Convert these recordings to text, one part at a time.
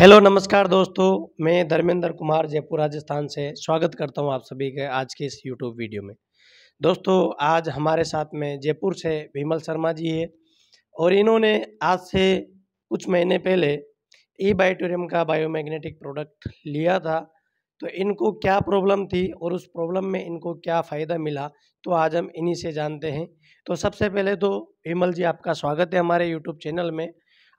hello नमस्कार दोस्तों मैं धर्मेंद्र कुमार जयपुर राजस्थान से स्वागत करता हूं आप सभी के आज के इस यूट्यूब वीडियो में दोस्तों आज हमारे साथ में जयपुर से विमल शर्मा जी है और इन्होंने आज से कुछ महीने पहले ई बायोटोरियम का बायोमैग्नेटिक प्रोडक्ट लिया था तो इनको क्या प्रॉब्लम थी और उस प्रॉब्लम में इनको क्या फ़ायदा मिला तो आज हम इन्हीं से जानते हैं तो सबसे पहले तो विमल जी आपका स्वागत है हमारे यूट्यूब चैनल में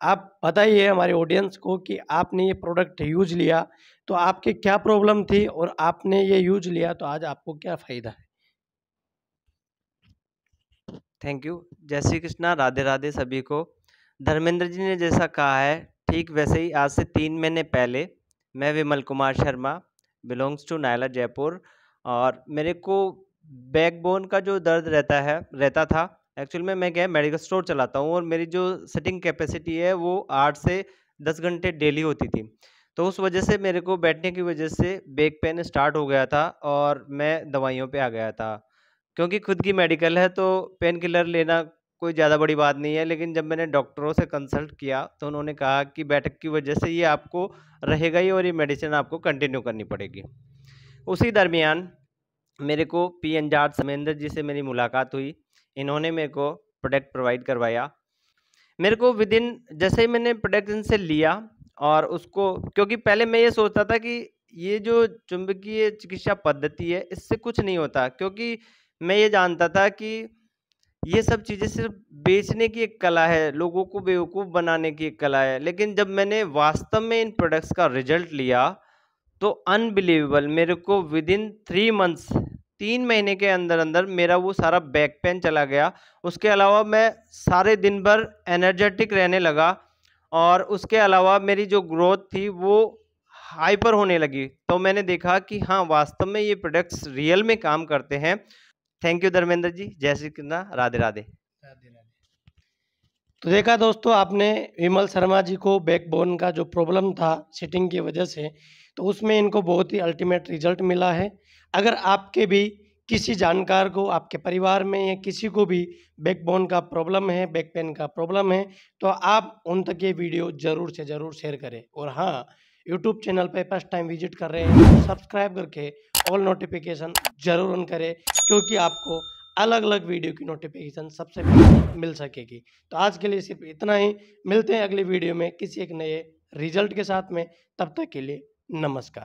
आप बताइए हमारे ऑडियंस को कि आपने ये प्रोडक्ट यूज लिया तो आपके क्या प्रॉब्लम थी और आपने ये यूज लिया तो आज आपको क्या फ़ायदा है थैंक यू जय श्री कृष्णा राधे राधे सभी को धर्मेंद्र जी ने जैसा कहा है ठीक वैसे ही आज से तीन महीने पहले मैं विमल कुमार शर्मा बिलोंग्स टू नायला जयपुर और मेरे को बैकबोन का जो दर्द रहता है रहता था एक्चुअल में मैं क्या है मेडिकल स्टोर चलाता हूँ और मेरी जो सेटिंग कैपेसिटी है वो आठ से दस घंटे डेली होती थी तो उस वजह से मेरे को बैठने की वजह से बैक पेन स्टार्ट हो गया था और मैं दवाइयों पे आ गया था क्योंकि खुद की मेडिकल है तो पेन किलर लेना कोई ज़्यादा बड़ी बात नहीं है लेकिन जब मैंने डॉक्टरों से कंसल्ट किया तो उन्होंने कहा कि बैठक की वजह से ये आपको रहेगा ही और ये मेडिसिन आपको कंटिन्यू करनी पड़ेगी उसी दरमियान मेरे को पी एन जाट समेंद्र जी से मेरी मुलाकात हुई इन्होंने मेरे को प्रोडक्ट प्रोवाइड करवाया मेरे को विद इन जैसे ही मैंने प्रोडक्ट इनसे लिया और उसको क्योंकि पहले मैं ये सोचता था कि ये जो चुंबकीय चिकित्सा पद्धति है इससे कुछ नहीं होता क्योंकि मैं ये जानता था कि ये सब चीज़ें सिर्फ बेचने की एक कला है लोगों को बेवकूफ़ बनाने की एक कला है लेकिन जब मैंने वास्तव में इन प्रोडक्ट्स का रिजल्ट लिया तो अनबिलीवेबल मेरे को विद इन थ्री मंथ्स तीन महीने के अंदर अंदर मेरा वो सारा बैक पेन चला गया उसके अलावा मैं सारे दिन भर एनर्जेटिक रहने लगा और उसके अलावा मेरी जो ग्रोथ थी वो हाइपर होने लगी तो मैंने देखा कि हाँ वास्तव में ये प्रोडक्ट्स रियल में काम करते हैं थैंक यू धर्मेंद्र जी जय श्री कृष्णा राधे राधे राधे तो देखा दोस्तों आपने विमल शर्मा जी को बैकबोन का जो प्रॉब्लम था सिटिंग की वजह से तो उसमें इनको बहुत ही अल्टीमेट रिजल्ट मिला है अगर आपके भी किसी जानकार को आपके परिवार में या किसी को भी बैकबोन का प्रॉब्लम है बैक पेन का प्रॉब्लम है तो आप उन तक ये वीडियो ज़रूर से ज़रूर शेयर करें और हाँ यूट्यूब चैनल पर फर्स्ट टाइम विजिट कर रहे हैं तो सब्सक्राइब करके ऑल नोटिफिकेशन ज़रूर ऑन करें क्योंकि आपको अलग अलग वीडियो की नोटिफिकेशन सबसे पहले मिल सकेगी तो आज के लिए सिर्फ इतना ही मिलते हैं अगले वीडियो में किसी एक नए रिजल्ट के साथ में तब तक के लिए नमस्कार